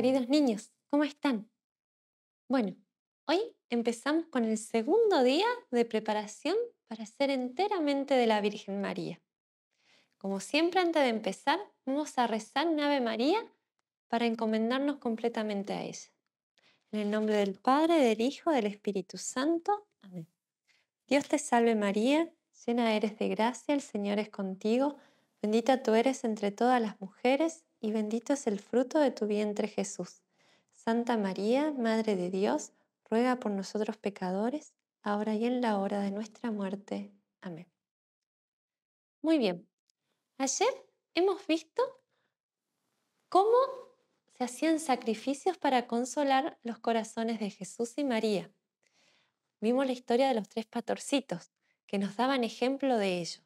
queridos niños, ¿cómo están? Bueno, hoy empezamos con el segundo día de preparación para ser enteramente de la Virgen María. Como siempre, antes de empezar, vamos a rezar nave María para encomendarnos completamente a ella. En el nombre del Padre, del Hijo, del Espíritu Santo. Amén. Dios te salve María, llena eres de gracia, el Señor es contigo, bendita tú eres entre todas las mujeres y bendito es el fruto de tu vientre Jesús. Santa María, Madre de Dios, ruega por nosotros pecadores, ahora y en la hora de nuestra muerte. Amén. Muy bien, ayer hemos visto cómo se hacían sacrificios para consolar los corazones de Jesús y María. Vimos la historia de los tres patorcitos que nos daban ejemplo de ello.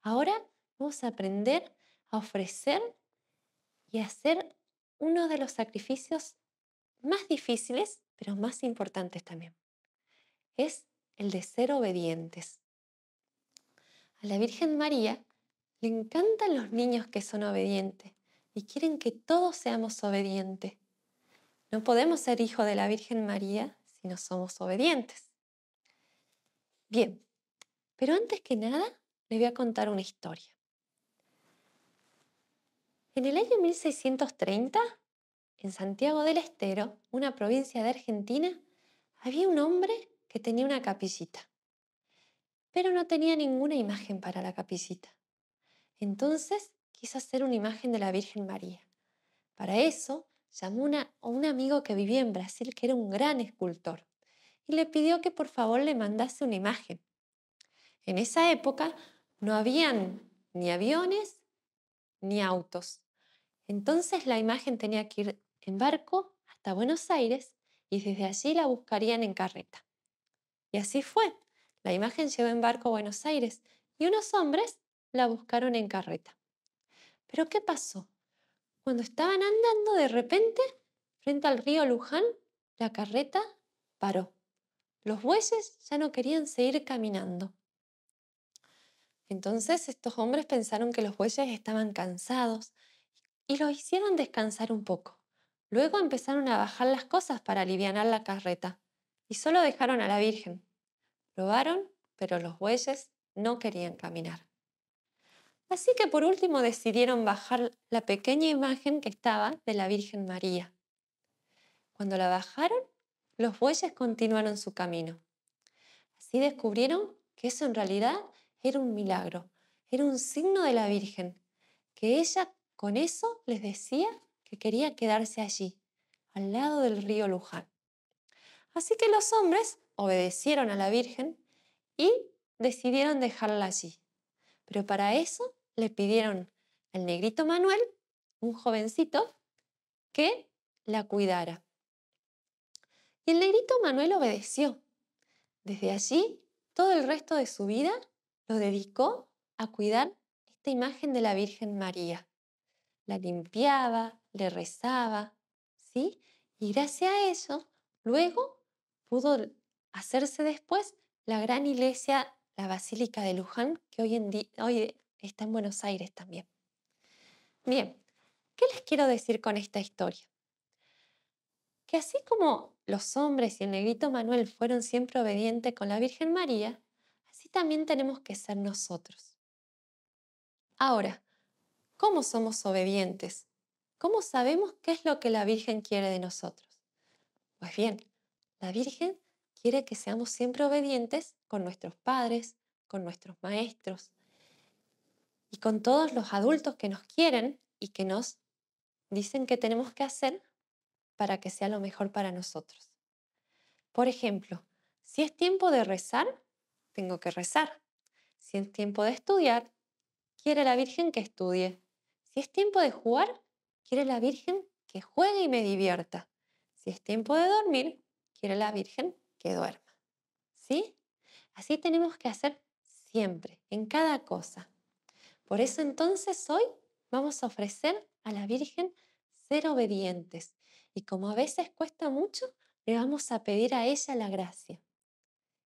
Ahora vamos a aprender a ofrecer y hacer uno de los sacrificios más difíciles, pero más importantes también. Es el de ser obedientes. A la Virgen María le encantan los niños que son obedientes y quieren que todos seamos obedientes. No podemos ser hijos de la Virgen María si no somos obedientes. Bien, pero antes que nada, les voy a contar una historia. En el año 1630, en Santiago del Estero, una provincia de Argentina, había un hombre que tenía una capillita, pero no tenía ninguna imagen para la capillita. Entonces quiso hacer una imagen de la Virgen María. Para eso llamó a un amigo que vivía en Brasil, que era un gran escultor, y le pidió que por favor le mandase una imagen. En esa época no habían ni aviones ni autos, entonces la imagen tenía que ir en barco hasta Buenos Aires y desde allí la buscarían en carreta. Y así fue. La imagen llegó en barco a Buenos Aires y unos hombres la buscaron en carreta. Pero ¿qué pasó? Cuando estaban andando de repente, frente al río Luján, la carreta paró. Los bueyes ya no querían seguir caminando. Entonces estos hombres pensaron que los bueyes estaban cansados y lo hicieron descansar un poco. Luego empezaron a bajar las cosas para aliviar la carreta y solo dejaron a la Virgen. Probaron, pero los bueyes no querían caminar. Así que por último decidieron bajar la pequeña imagen que estaba de la Virgen María. Cuando la bajaron, los bueyes continuaron su camino. Así descubrieron que eso en realidad era un milagro, era un signo de la Virgen, que ella con eso les decía que quería quedarse allí, al lado del río Luján. Así que los hombres obedecieron a la Virgen y decidieron dejarla allí. Pero para eso le pidieron al negrito Manuel, un jovencito, que la cuidara. Y el negrito Manuel obedeció. Desde allí, todo el resto de su vida lo dedicó a cuidar esta imagen de la Virgen María la limpiaba, le rezaba, ¿sí? Y gracias a eso, luego pudo hacerse después la gran iglesia, la Basílica de Luján, que hoy, en hoy está en Buenos Aires también. Bien, ¿qué les quiero decir con esta historia? Que así como los hombres y el negrito Manuel fueron siempre obedientes con la Virgen María, así también tenemos que ser nosotros. Ahora, ¿Cómo somos obedientes? ¿Cómo sabemos qué es lo que la Virgen quiere de nosotros? Pues bien, la Virgen quiere que seamos siempre obedientes con nuestros padres, con nuestros maestros y con todos los adultos que nos quieren y que nos dicen que tenemos que hacer para que sea lo mejor para nosotros. Por ejemplo, si es tiempo de rezar, tengo que rezar. Si es tiempo de estudiar, quiere la Virgen que estudie. Si es tiempo de jugar, quiere la Virgen que juegue y me divierta. Si es tiempo de dormir, quiere la Virgen que duerma. ¿Sí? Así tenemos que hacer siempre, en cada cosa. Por eso entonces hoy vamos a ofrecer a la Virgen ser obedientes. Y como a veces cuesta mucho, le vamos a pedir a ella la gracia.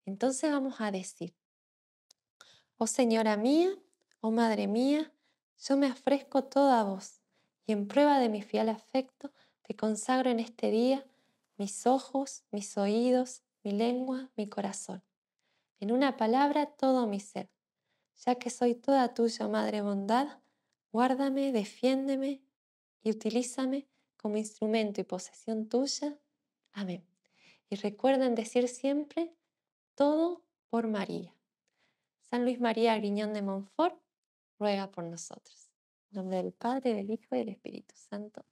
Entonces vamos a decir, oh Señora mía, oh Madre mía, yo me ofrezco toda a vos y en prueba de mi fiel afecto te consagro en este día mis ojos, mis oídos, mi lengua, mi corazón. En una palabra, todo mi ser. Ya que soy toda tuya, Madre Bondad, guárdame, defiéndeme y utilízame como instrumento y posesión tuya. Amén. Y recuerden decir siempre, todo por María. San Luis María Griñón de Montfort, ruega por nosotros. En nombre del Padre, del Hijo y del Espíritu Santo.